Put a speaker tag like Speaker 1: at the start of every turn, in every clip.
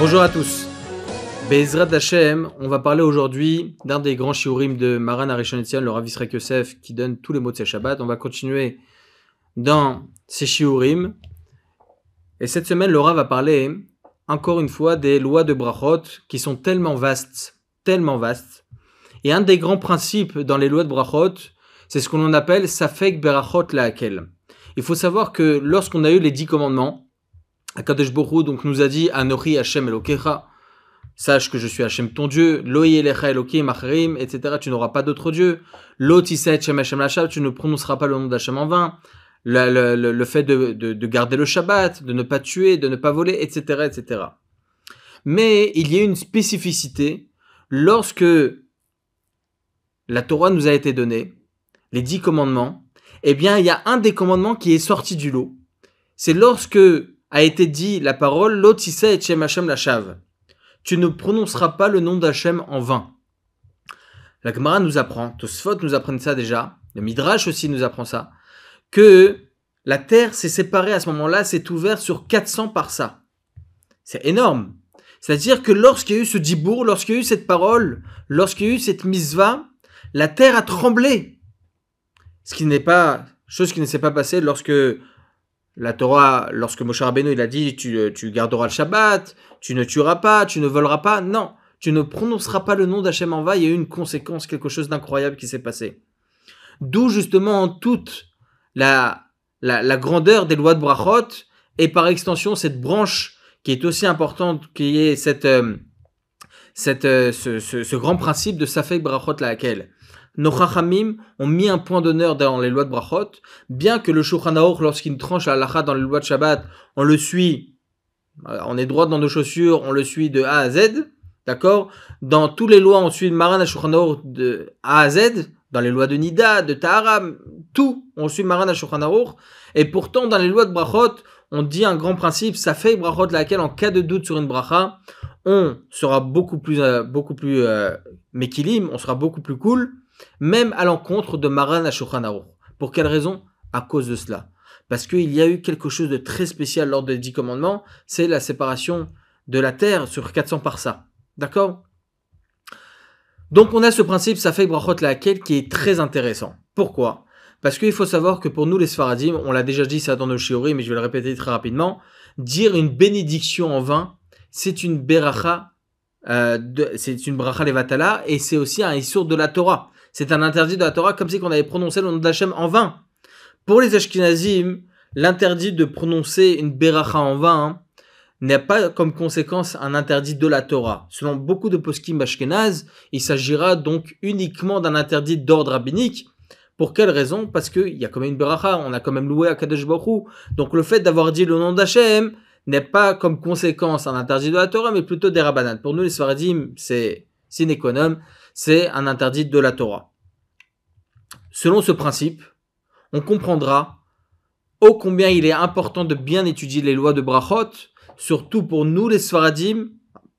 Speaker 1: Bonjour à tous. Bezrat Hashem, on va parler aujourd'hui d'un des grands shiurim de Maran Arishonetian, le Rav Yisrael Yosef, qui donne tous les mots de ses Shabbat. On va continuer dans ses shiurim. Et cette semaine, Laura va parler encore une fois des lois de Brachot qui sont tellement vastes, tellement vastes. Et un des grands principes dans les lois de Brachot, c'est ce qu'on appelle Safek Berachot Laakel. Il faut savoir que lorsqu'on a eu les dix commandements, Akadesh Borou donc nous a dit Anori Hashem Elokecha, sache que je suis Hashem ton Dieu, Loi Elecha Elokim etc. Tu n'auras pas d'autre Dieu. Lotiset Shem Hashem Lachab, tu ne prononceras pas le nom d'Hashem en vain. Le, fait de, de, garder le Shabbat, de ne pas tuer, de ne pas voler, etc. etc. Mais il y a une spécificité lorsque la Torah nous a été donnée, les dix commandements, eh bien, il y a un des commandements qui est sorti du lot. C'est lorsque a été dit la parole l'otissa et Hachem la Tu ne prononceras pas le nom d'Hachem en vain. La Gemara nous apprend, Tosfot nous apprend ça déjà, le Midrash aussi nous apprend ça, que la terre s'est séparée à ce moment-là, s'est ouverte sur 400 par ça. C'est énorme. C'est-à-dire que lorsqu'il y a eu ce dibour, lorsqu'il y a eu cette parole, lorsqu'il y a eu cette misva, la terre a tremblé. Ce qui n'est pas, chose qui ne s'est pas passée lorsque la Torah, lorsque Moshe Rabbeinu il a dit euh, tu, garderas le Shabbat, tu ne tueras pas, tu ne voleras pas, non, tu ne prononceras pas le nom d'Hachem en il y a eu une conséquence, quelque chose d'incroyable qui s'est passé. D'où justement toute la, grandeur des lois de Brachot et par extension cette branche qui est aussi importante, qui est cette, euh, euh, ce, grand principe de Safek Brachot laquelle nos Chachamim ont mis un point d'honneur dans les lois de Brachot, bien que le Shulchan lorsqu'il tranche la halacha dans les lois de Shabbat, on le suit, euh, on est droit dans nos chaussures, on le suit de A à Z, d'accord Dans toutes les lois, on suit le Maran à aruch de A à Z, dans les lois de Nida, de Taharam, tout, on suit Maran à aruch, et pourtant dans les lois de Brachot, on dit un grand principe, ça fait Brachot laquelle en cas de doute sur une Bracha, on sera beaucoup plus, euh, beaucoup plus euh, on sera beaucoup plus cool, même à l'encontre de Maran à Pour quelle raison À cause de cela. Parce qu'il y a eu quelque chose de très spécial lors des dix commandements, c'est la séparation de la terre sur 400 ça D'accord Donc on a ce principe, ça fait brachot laquelle, qui est très intéressant. Pourquoi Parce qu'il faut savoir que pour nous les Sfaradim, on l'a déjà dit ça dans nos Chiori, mais je vais le répéter très rapidement, dire une bénédiction en vain, c'est une beracha euh, c'est une bracha levatala et c'est aussi un essor de la Torah. C'est un interdit de la Torah comme si on avait prononcé le nom de d'Hachem en vain. Pour les Ashkenazim, l'interdit de prononcer une beracha en vain n'est pas comme conséquence un interdit de la Torah. Selon beaucoup de poskim ashkenaz, il s'agira donc uniquement d'un interdit d'ordre rabbinique. Pour quelle raison Parce qu'il y a quand même une beracha, on a quand même loué à Kadesh Baruch Donc le fait d'avoir dit le nom d'Hachem n'est pas comme conséquence un interdit de la Torah, mais plutôt des rabbanan. Pour nous, les Sfaradim, c'est économe c'est un interdit de la Torah. Selon ce principe, on comprendra ô combien il est important de bien étudier les lois de Brachot, surtout pour nous les Sfaradim,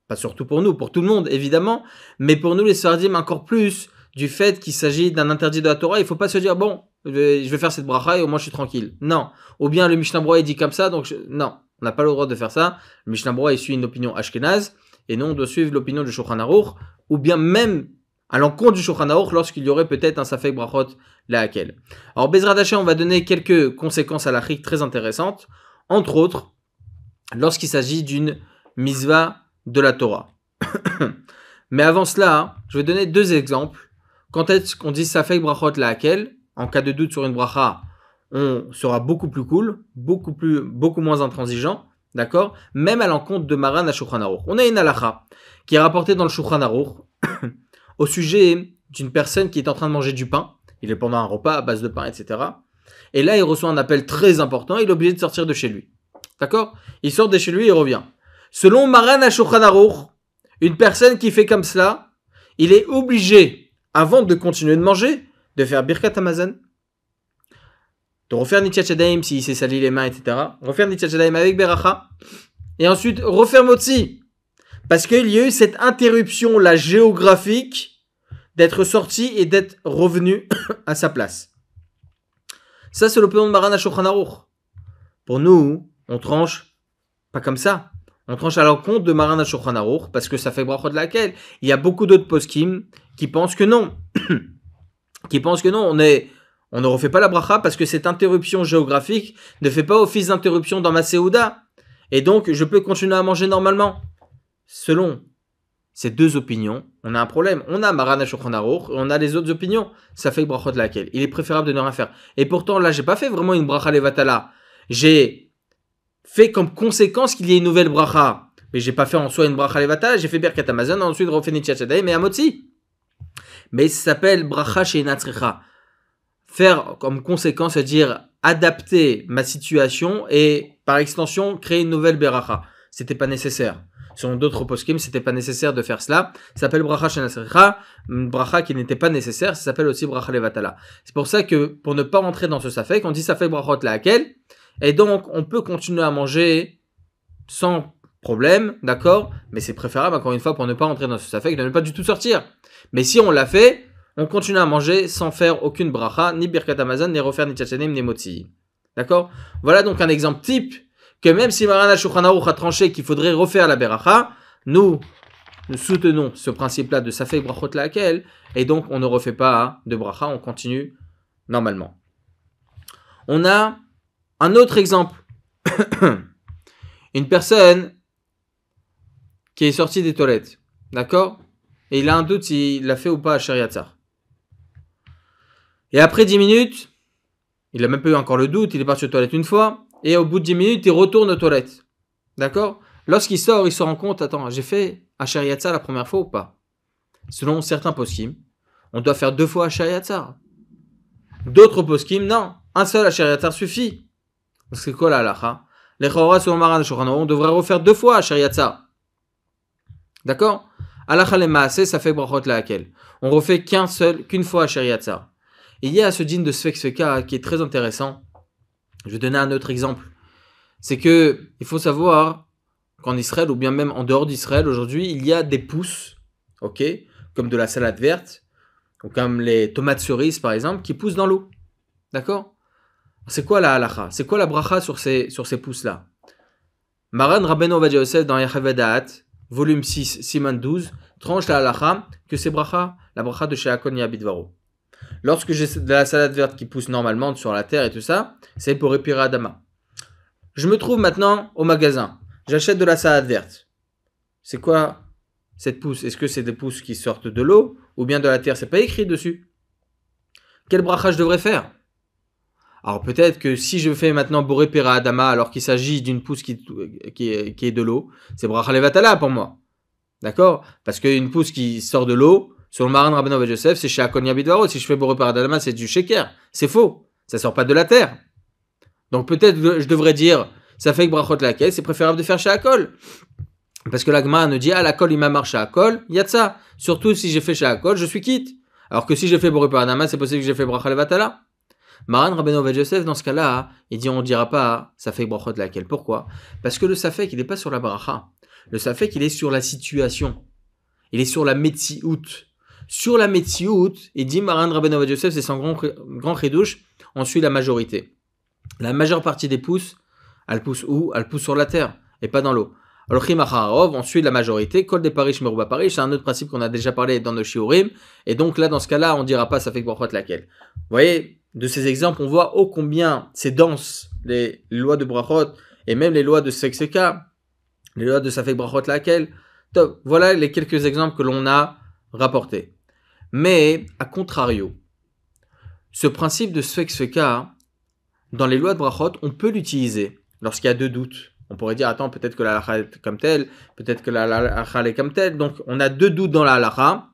Speaker 1: pas surtout pour nous, pour tout le monde évidemment, mais pour nous les Sfaradim encore plus, du fait qu'il s'agit d'un interdit de la Torah, il ne faut pas se dire bon, je vais faire cette bracha et au moins je suis tranquille. Non. Ou bien le Mishnah est dit comme ça, donc non, on n'a pas le droit de faire ça. Le Mishnah suit une opinion ashkénaze et non on doit suivre l'opinion de Shulchan Aruch. Ou bien même à l'encontre du Shulchan lorsqu'il y aurait peut-être un Safek Brachot Lahakel. Alors Bezrat on va donner quelques conséquences à l'Afrique très intéressantes, entre autres lorsqu'il s'agit d'une misva de la Torah. Mais avant cela, je vais donner deux exemples. Quand est-ce qu'on dit Safek Brachot Lahakel En cas de doute sur une bracha, on sera beaucoup plus cool, beaucoup, plus, beaucoup moins intransigeant. D'accord Même à l'encontre de Maran à On a une halacha qui est rapportée dans le Shulchan au sujet d'une personne qui est en train de manger du pain. Il est pendant un repas à base de pain, etc. Et là, il reçoit un appel très important. Il est obligé de sortir de chez lui. D'accord Il sort de chez lui et revient. Selon Maran Ashokhan une personne qui fait comme cela, il est obligé, avant de continuer de manger, de faire Birkat Amazon. De refaire s'il s'est sali les mains, etc. Refaire avec Beracha. Et ensuite, refaire Motsi. Parce qu'il y a eu cette interruption, la géographique, d'être sorti et d'être revenu à sa place. Ça, c'est l'opinion de Marana à Pour nous, on tranche pas comme ça. On tranche à l'encontre de Marana à parce que ça fait bracha de laquelle. Il y a beaucoup d'autres poskim qui pensent que non. qui pensent que non, on est... On ne refait pas la bracha parce que cette interruption géographique ne fait pas office d'interruption dans ma séouda. Et donc, je peux continuer à manger normalement. Selon ces deux opinions, on a un problème. On a Marana et on a les autres opinions. Ça fait brachot laquelle Il est préférable de ne rien faire. Et pourtant, là, j'ai pas fait vraiment une bracha levatala. J'ai fait comme conséquence qu'il y ait une nouvelle bracha. Mais j'ai pas fait en soi une bracha levatala. J'ai fait berkat Amazon, ensuite Rofeni mais à Amotsi. Mais ça s'appelle bracha Faire comme conséquence, c'est-à-dire adapter ma situation et par extension créer une nouvelle Ce C'était pas nécessaire. Sur d'autres poskim, c'était pas nécessaire de faire cela. Ça s'appelle bracha shenasricha, bracha qui n'était pas nécessaire, ça s'appelle aussi bracha levatala. C'est pour ça que, pour ne pas rentrer dans ce safek, on dit safek brachot la et donc on peut continuer à manger sans problème, d'accord, mais c'est préférable, encore une fois, pour ne pas rentrer dans ce safek, de ne pas du tout sortir. Mais si on l'a fait, on continue à manger sans faire aucune bracha, ni birkat ni refaire ni tchachanim, ni motzi. D'accord Voilà donc un exemple type que même si marana Shulchan a tranché qu'il faudrait refaire la beracha, nous, nous soutenons ce principe-là de Safek Brachot laquelle et donc on ne refait pas de bracha, on continue normalement. On a un autre exemple. Une personne qui est sortie des toilettes, d'accord Et il a un doute s'il l'a fait ou pas à Shariatzar. Et après 10 minutes, il a même pas eu encore le doute, il est parti aux toilettes une fois, et au bout de 10 minutes, il retourne aux toilettes. D'accord Lorsqu'il sort, il se rend compte, attends, j'ai fait shariatza la première fois ou pas Selon certains poskim, on doit faire deux fois shariatza D'autres poskim, non. Un seul shariatza suffit. Parce que quoi là, Allah Les Maran on devrait refaire deux fois shariatza D'accord Allah le ça fait brachot On refait qu'un seul, qu'une fois Et Il y a ce dîne de cas qui est très intéressant. Je vais donner un autre exemple. C'est que il faut savoir qu'en Israël, ou bien même en dehors d'Israël aujourd'hui, il y a des pousses, ok, comme de la salade verte, ou comme les tomates cerises par exemple, qui poussent dans l'eau. D'accord C'est quoi la halacha C'est quoi la bracha sur ces, sur ces pousses-là Maran Rabbeinu Ovadia Yosef dans Yahavedaat, volume 6, Siman 12, tranche la halacha que c'est bracha, la bracha de Sheakon Yabidvaro. Lorsque j'ai de la salade verte qui pousse normalement sur la terre et tout ça, c'est pour épirer Adama. Je me trouve maintenant au magasin. J'achète de la salade verte. C'est quoi cette pousse Est-ce que c'est des pousses qui sortent de l'eau ou bien de la terre C'est pas écrit dessus. Quel brachage je devrais faire alors peut-être que si je fais maintenant répirer Adama alors qu'il s'agit d'une pousse qui, est, de l'eau, c'est Brachalevatala pour moi. D'accord Parce qu'une pousse qui sort de l'eau, Selon Maran Rabbeinu Joseph, c'est chez Akon Yabidvaro. Si je fais Borupar Adama, c'est du Sheker. C'est faux. Ça sort pas de la terre. Donc peut-être je devrais dire, ça fait que Brachot la c'est préférable de faire chez Akol. Parce que l'agma ne dit, ah, la colle, il m'a marché à colle, il y a de ça. Surtout si j'ai fait chez Akol, je suis quitte. Alors que si j'ai fait Borupar Adama, c'est possible que j'ai fait Bracha Vatala. Maran Rabbeinu Joseph, dans ce cas-là, il dit, on ne dira pas, ça fait que Brachot laquelle. Pourquoi Parce que le Safek, il n'est pas sur la Bracha. Le Safek, il est sur la situation. Il est sur la Metsiout. Sur la Metsiout, et dit Maran Rabbeinu Yosef, c'est son grand, grand chidouche, on suit la majorité. La majeure partie des pousses, elle pousse où Elle pousse sur la terre et pas dans l'eau. Alors on suit la majorité. Kol des Paris, à Paris, c'est un autre principe qu'on a déjà parlé dans nos Shiurim. Et donc là, dans ce cas-là, on dira pas ça fait Brachot laquelle. Vous voyez, de ces exemples, on voit ô combien c'est dense les lois de Brachot et même les lois de Sekseka, les lois de ça fait Brachot laquelle. Top. Voilà les quelques exemples que l'on a rapportés. Mais, à contrario, ce principe de svek-sveka, dans les lois de Brachot, on peut l'utiliser lorsqu'il y a deux doutes. On pourrait dire, attends, peut-être que la halakha est comme telle, peut-être que la halakha est comme telle. Donc, on a deux doutes dans la halakha.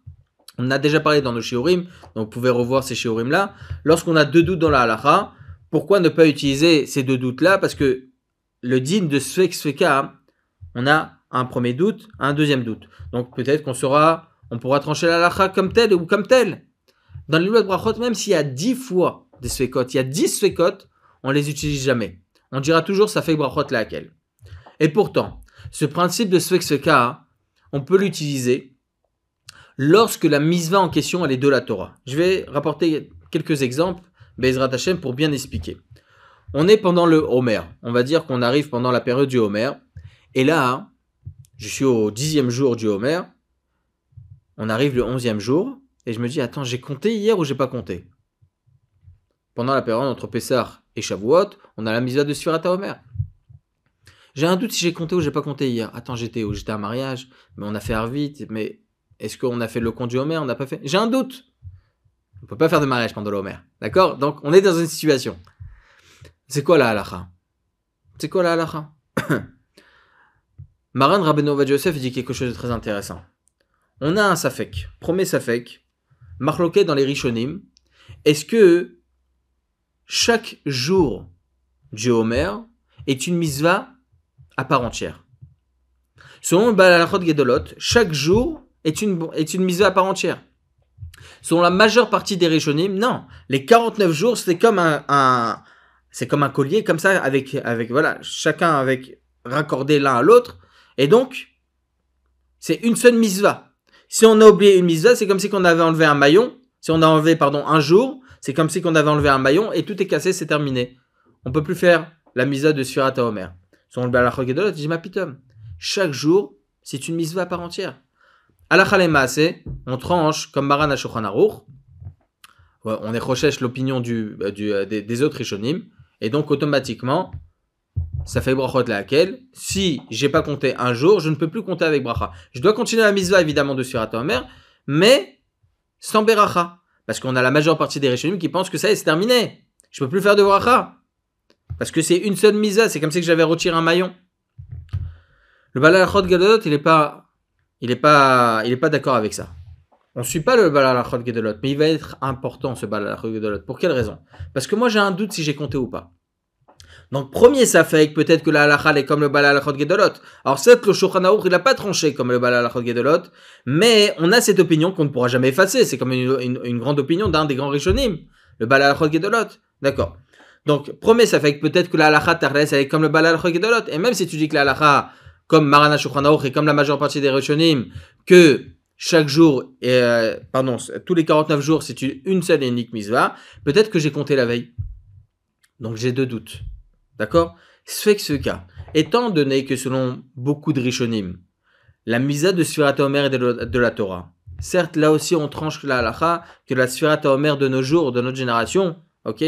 Speaker 1: On a déjà parlé dans nos shiurim, donc vous pouvez revoir ces shiurim-là. Lorsqu'on a deux doutes dans la halakha, pourquoi ne pas utiliser ces deux doutes-là Parce que le digne de svek-sveka, on a un premier doute, un deuxième doute. Donc, peut-être qu'on saura on pourra trancher la lacha comme tel ou comme tel. Dans les lois de brachot, même s'il y a 10 fois des suécotes, il y a 10 suécotes, on les utilise jamais. On dira toujours ça fait brachot laquelle. Et pourtant, ce principe de svek on peut l'utiliser lorsque la mise va en question elle est de la Torah. Je vais rapporter quelques exemples, Bezrat Hashem, pour bien expliquer. On est pendant le Homer. On va dire qu'on arrive pendant la période du Homer. Et là, je suis au dixième jour du Homer. On arrive le 11e jour et je me dis Attends, j'ai compté hier ou j'ai pas compté Pendant la période entre Pessar et Shavuot, on a la misère de Surata Homer. J'ai un doute si j'ai compté ou j'ai pas compté hier. Attends, j'étais où J'étais à un mariage, mais on a fait vite mais est-ce qu'on a fait le compte du Homer On n'a pas fait. J'ai un doute On ne peut pas faire de mariage pendant l'Homer. D'accord Donc on est dans une situation. C'est quoi la halacha C'est quoi la halacha Maran Rabbeinu Joseph dit quelque chose de très intéressant on a un Safek, premier Safek, marloqué dans les Rishonim. Est-ce que chaque jour du Homer est une misva à part entière Selon Balalachot Gedolot, chaque jour est une, est une misva à part entière. Selon la majeure partie des Rishonim, non. Les 49 jours, c'est comme un, c'est comme un collier, comme ça, avec, avec voilà, chacun avec raccordé l'un à l'autre. Et donc, c'est une seule misva. Si on a oublié une mitzvah, c'est comme si on avait enlevé un maillon. Si on a enlevé, pardon, un jour, c'est comme si on avait enlevé un maillon et tout est cassé, c'est terminé. On peut plus faire la mitzvah de Surat Si on le tu dis, ma Pitom. Chaque jour, c'est une mise à part entière. Alachalema, c'est on tranche comme Maran à On recherche l'opinion euh, euh, des, autres Rishonim. Et donc, automatiquement, ça fait brachot laquelle. Si j'ai pas compté un jour, je ne peux plus compter avec bracha. Je dois continuer la mitzvah évidemment de ta mère, mais sans beracha. Parce qu'on a la majeure partie des rishonim qui pensent que ça est, c'est terminé. Je peux plus faire de bracha. Parce que c'est une seule mitzvah, c'est comme si j'avais retiré un maillon. Le balalachot gadolot, il n'est pas, il est pas, il est pas d'accord avec ça. On ne suit pas le balalachot gadolot, mais il va être important ce balalachot gadolot. Pour quelle raison Parce que moi j'ai un doute si j'ai compté ou pas. Donc, premier que peut-être que la halakha, est comme le de gedolot. Alors, certes, le Shulchan il n'a pas tranché comme le de gedolot, mais on a cette opinion qu'on ne pourra jamais effacer. C'est comme une, grande opinion d'un des grands rishonim, le de gedolot. D'accord. Donc, premier ça que peut-être que la halakha elle est comme le de gedolot. Et même si tu dis que la halakha, comme Marana Shulchan et comme la majeure partie des rishonim, que chaque jour, euh, pardon, tous les 49 jours, c'est une seule et unique misva, peut-être que j'ai compté la veille. Donc j'ai deux doutes. D'accord Ce ce fait que cas, Étant donné que selon beaucoup de Rishonim, la misa de Sfirat Omer est de la Torah. Certes, là aussi, on tranche la halacha, que la Sfirat Omer de nos jours, de notre génération, ok,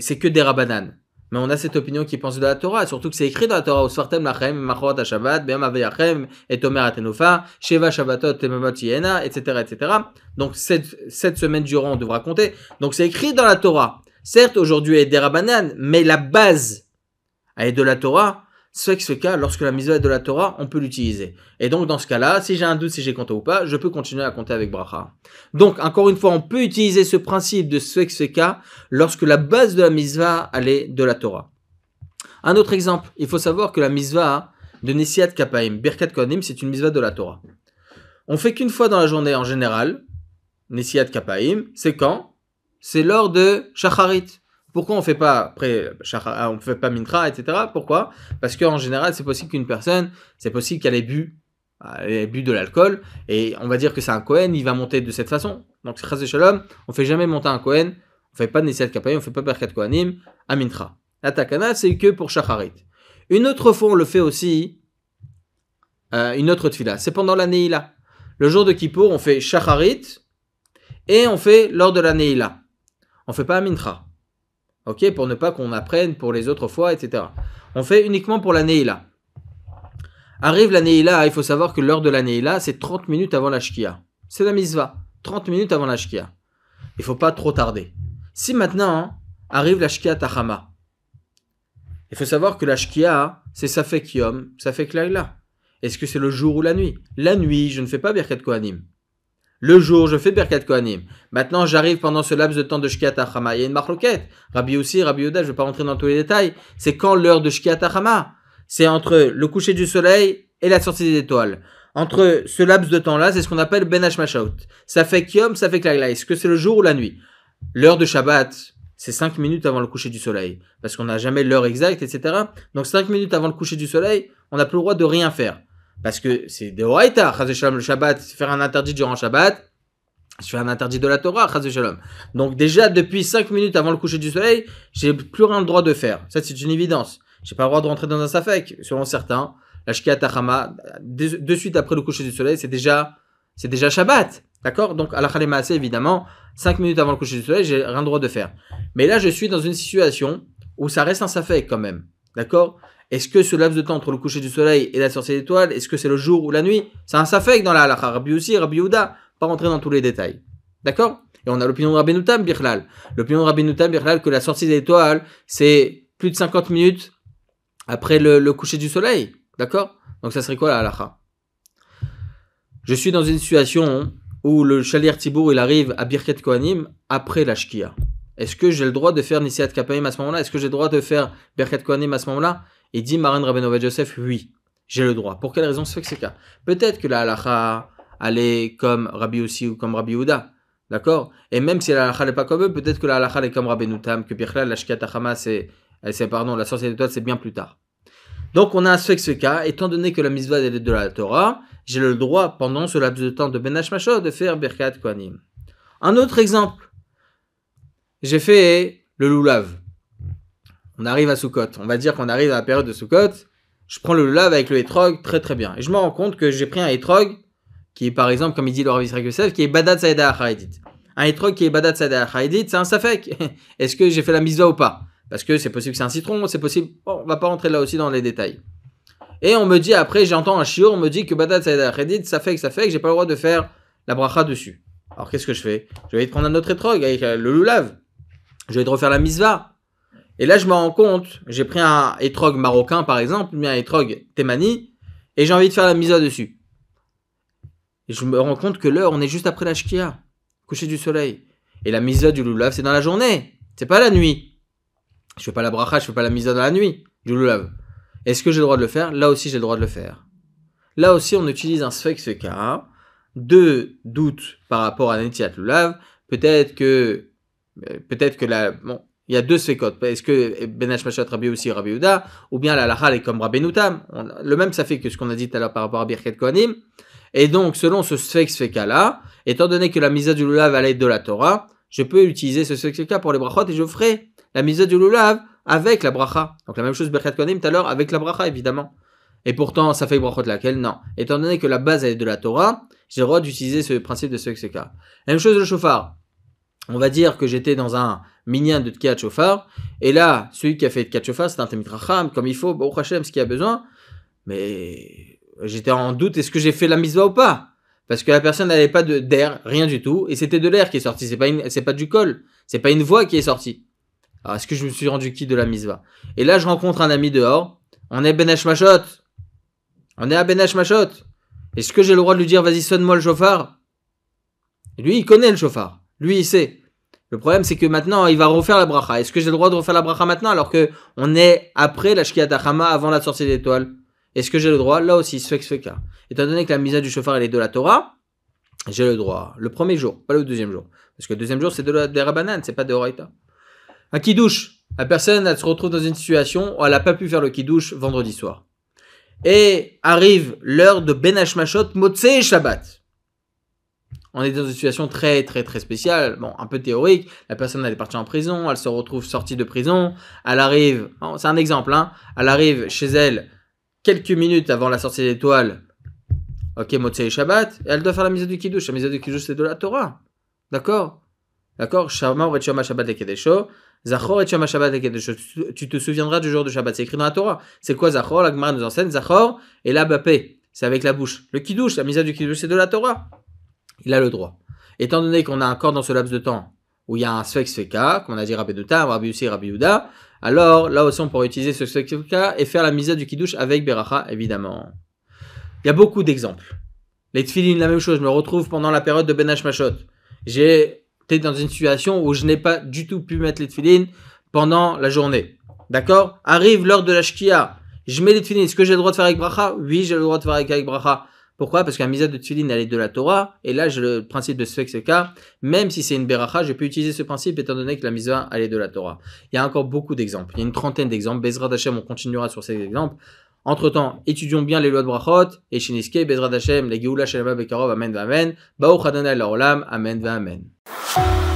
Speaker 1: c'est que des rabananes. Mais on a cette opinion qui pense de la Torah, surtout que c'est écrit dans la Torah, la lachem, machot shabbat, be'am avayachem, et omer sheva shabbatot etc., etc. Donc, cette, cette semaine durant, on devra compter. Donc, c'est écrit dans la Torah. Certes, aujourd'hui, elle est Rabanan, mais la base, elle est de la Torah. C'est que ce cas, lorsque la mise est de la Torah, on peut l'utiliser. Et donc, dans ce cas-là, si j'ai un doute si j'ai compté ou pas, je peux continuer à compter avec Bracha. Donc, encore une fois, on peut utiliser ce principe de ce cas lorsque la base de la mise elle est de la Torah. Un autre exemple, il faut savoir que la misva de Nessiat Kapaim, Birkat Konim, c'est une misva de la Torah. On fait qu'une fois dans la journée en général, Nessiat Kapaim, c'est quand c'est lors de Shacharit. Pourquoi on fait pas après ah, on fait pas mintra, etc. Pourquoi Parce qu'en général, c'est possible qu'une personne, c'est possible qu'elle ait bu, euh, elle bu de l'alcool, et on va dire que c'est un Kohen, il va monter de cette façon. Donc, c'est et Shalom, on fait jamais monter un Kohen, on ne fait pas de Nessiat Kapay, on fait pas Berkat Kohanim à mintra. La takana, c'est que pour Shacharit. Une autre fois, on le fait aussi, euh, une autre tfila, c'est pendant la Le jour de Kippour, on fait Shacharit, et on fait lors de la on ne fait pas mintra, Ok Pour ne pas qu'on apprenne pour les autres fois, etc. On fait uniquement pour la Neila. Arrive la Neila, il faut savoir que l'heure de la Neila, c'est 30 minutes avant la Shkia. C'est la Misva. 30 minutes avant la Shkia. Il faut pas trop tarder. Si maintenant hein, arrive la Shkia Tahama, il faut savoir que la Shkia, c'est ça fait Kiyom, ça fait Est-ce que c'est le jour ou la nuit La nuit, je ne fais pas Birkat Kohanim le jour, je fais Berkat koanim. Maintenant, j'arrive pendant ce laps de temps de Shkiat Achama. Il y a une marloquette. Rabbi aussi, Rabbi Yoda, je ne vais pas rentrer dans tous les détails. C'est quand l'heure de Shkiat Achama C'est entre le coucher du soleil et la sortie des étoiles. Entre ce laps de temps-là, c'est ce qu'on appelle Ben hashmachout. Ça fait Kiyom, ça fait que Est-ce que c'est le jour ou la nuit L'heure de Shabbat, c'est 5 minutes avant le coucher du soleil. Parce qu'on n'a jamais l'heure exacte, etc. Donc 5 minutes avant le coucher du soleil, on n'a plus le droit de rien faire. Parce que c'est de Horaïta, le Shabbat, faire un interdit durant le Shabbat, c'est un interdit de la Torah, Shalom. Donc déjà, depuis 5 minutes avant le coucher du soleil, j'ai plus rien le droit de faire. Ça, c'est une évidence. J'ai pas le droit de rentrer dans un safek, selon certains. La Tahama, de suite après le coucher du soleil, c'est déjà, c'est déjà Shabbat. D'accord Donc, à la c'est évidemment, 5 minutes avant le coucher du soleil, j'ai rien le droit de faire. Mais là, je suis dans une situation où ça reste un safek quand même. D'accord est-ce que ce laps de temps entre le coucher du soleil et la sortie des étoiles, est-ce que c'est le jour ou la nuit C'est un safek dans la halakha. Rabbi aussi, Rabbi Ouda, pas rentrer dans tous les détails. D'accord Et on a l'opinion de Rabbi Noutam Birlal. L'opinion de Rabbi Noutam Birlal que la sortie des étoiles, c'est plus de 50 minutes après le, coucher du soleil. D'accord Donc ça serait quoi la halakha Je suis dans une situation où le chalier Tibour il arrive à Birket koanim après la Shkia. Est-ce que j'ai le droit de faire Nisiat Kapayim à ce moment-là Est-ce que j'ai le droit de faire birket koanim à ce moment-là il dit Maran Rabbeinu Joseph, oui, j'ai le droit. Pour quelle raison Ce fait que c'est cas Peut-être que la halakha allait comme Rabbi Aussi ou comme Rabbi Houda. D'accord Et même si la halakha n'est pas comme eux, peut-être que la halakha est comme Rabbi Noutam, que Pirklal, la Shkatachama, c'est. Pardon, la sorcière d'étoile, c'est bien plus tard. Donc on a ce fait que ce cas, étant donné que la misva est de la Torah, j'ai le droit pendant ce laps de temps de Ben Hashmashot de faire Birkat Kohanim. Un autre exemple, j'ai fait le loulav on arrive à Soukot. On va dire qu'on arrive à la période de Soukot. Je prends le lulav avec le etrog très très bien. Et je me rends compte que j'ai pris un etrog qui est par exemple, comme il dit le Rav qui est Badat Saïda Achaïdit. Un hétrog qui est Badat Saïda Achaïdit, c'est un safek. Est-ce que j'ai fait la misva ou pas Parce que c'est possible que c'est un citron, c'est possible. Bon, on va pas rentrer là aussi dans les détails. Et on me dit après, j'entends un chiot, on me dit que Badat Saïda ça fait que j'ai pas le droit de faire la bracha dessus. Alors qu'est-ce que je fais Je vais prendre un autre etrog avec le lulav. Je vais te refaire la misva. Et là, je me rends compte, j'ai pris un étrog marocain par exemple, mais un étrog thémani, et j'ai envie de faire la à dessus. Et je me rends compte que l'heure, on est juste après la shkia, coucher du soleil. Et la mise du lulav, c'est dans la journée, c'est pas la nuit. Je fais pas la bracha, je fais pas la mise dans la nuit du lulav. Est-ce que j'ai le droit de le faire Là aussi, j'ai le droit de le faire. Là aussi, on utilise un sfex car deux doutes par rapport à Netiat lulav. Peut-être que, euh, peut-être que la, bon, il y a deux sécotes. Est-ce que Ben Hashmachat Rabbi aussi Rabbi Uda ou bien la Lachal est comme Rabbi Noutam Le même ça fait que ce qu'on a dit tout à l'heure par rapport à Birket Kohanim. Et donc, selon ce Sfek là étant donné que la misa du Lulav allait de la Torah, je peux utiliser ce Sfek pour les brachot et je ferai la misa du Lulav avec la bracha. Donc la même chose Birket Kohanim tout à l'heure avec la bracha évidemment. Et pourtant, ça fait brachot laquelle Non. Étant donné que la base allait est de la Torah, j'ai le droit d'utiliser ce principe de Sfex même chose le chauffard on va dire que j'étais dans un minyan de Tkiat chauffard et là, celui qui a fait Tkiat phare c'est un Tamit comme il faut, bon Hachem, ce qu'il a besoin, mais j'étais en doute, est-ce que j'ai fait la misva ou pas Parce que la personne n'avait pas d'air, rien du tout, et c'était de l'air qui est sorti, c'est pas, pas du col, c'est pas une voix qui est sortie. Alors est-ce que je me suis rendu qui de la misva Et là, je rencontre un ami dehors, on est Ben Machot, on est à Ben Machot, est-ce que j'ai le droit de lui dire, vas-y, sonne-moi le chauffard Lui, il connaît le chauffard. Lui, il sait. Le problème, c'est que maintenant, il va refaire la bracha. Est-ce que j'ai le droit de refaire la bracha maintenant alors que on est après la d'Achama, avant la sortie des étoiles Est-ce que j'ai le droit Là aussi, ce fait cas. Étant donné que la misa du chauffard, elle est de la Torah, j'ai le droit. Le premier jour, pas le deuxième jour. Parce que le deuxième jour, c'est de la de c'est pas de Horaïta. Un kidouche. La personne, elle se retrouve dans une situation où elle n'a pas pu faire le kidouche vendredi soir. Et arrive l'heure de Ben Hashmashot motse Shabbat on est dans une situation très très très spéciale, bon, un peu théorique. La personne elle est partie en prison, elle se retrouve sortie de prison, elle arrive, c'est un exemple, hein. elle arrive chez elle quelques minutes avant la sortie des étoiles, ok, et Shabbat, et elle doit faire la mise du Kiddush. La mise du Kiddush c'est de la Torah, d'accord D'accord et Shabbat Zachor et Shabbat Tu te souviendras du jour du Shabbat. C'est écrit dans la Torah. C'est quoi Zachor La Gemara nous enseigne Zachor et la Bappé, C'est avec la bouche. Le Kiddush, la mise du Kiddush, c'est de la Torah. Il a le droit. Étant donné qu'on a encore dans ce laps de temps où il y a un Sfex Feka, qu'on a dit Rabbi Dutta, Rabbi alors là aussi on pourrait utiliser ce Sfex Feka et faire la misère du Kiddush avec Beracha, évidemment. Il y a beaucoup d'exemples. Les tfilines, la même chose, je me retrouve pendant la période de Ben Machot. J'ai été dans une situation où je n'ai pas du tout pu mettre les tfilines pendant la journée. D'accord Arrive l'heure de la shkia. Je mets les tfilines. Est-ce que j'ai le droit de faire avec bracha Oui, j'ai le droit de faire avec, avec pourquoi Parce qu'un misa de tuline elle est de la Torah, et là, le principe de cas, même si c'est une beracha, je peux utiliser ce principe étant donné que la misa, elle est de la Torah. Il y a encore beaucoup d'exemples, il y a une trentaine d'exemples, Bezrat Hashem, on continuera sur ces exemples. Entre-temps, étudions bien les lois de Brachot, et Shiniske, Bezrat Hashem, les Geoula, Bekarov, Amen, Amen, Baruch Olam, Amen, Amen.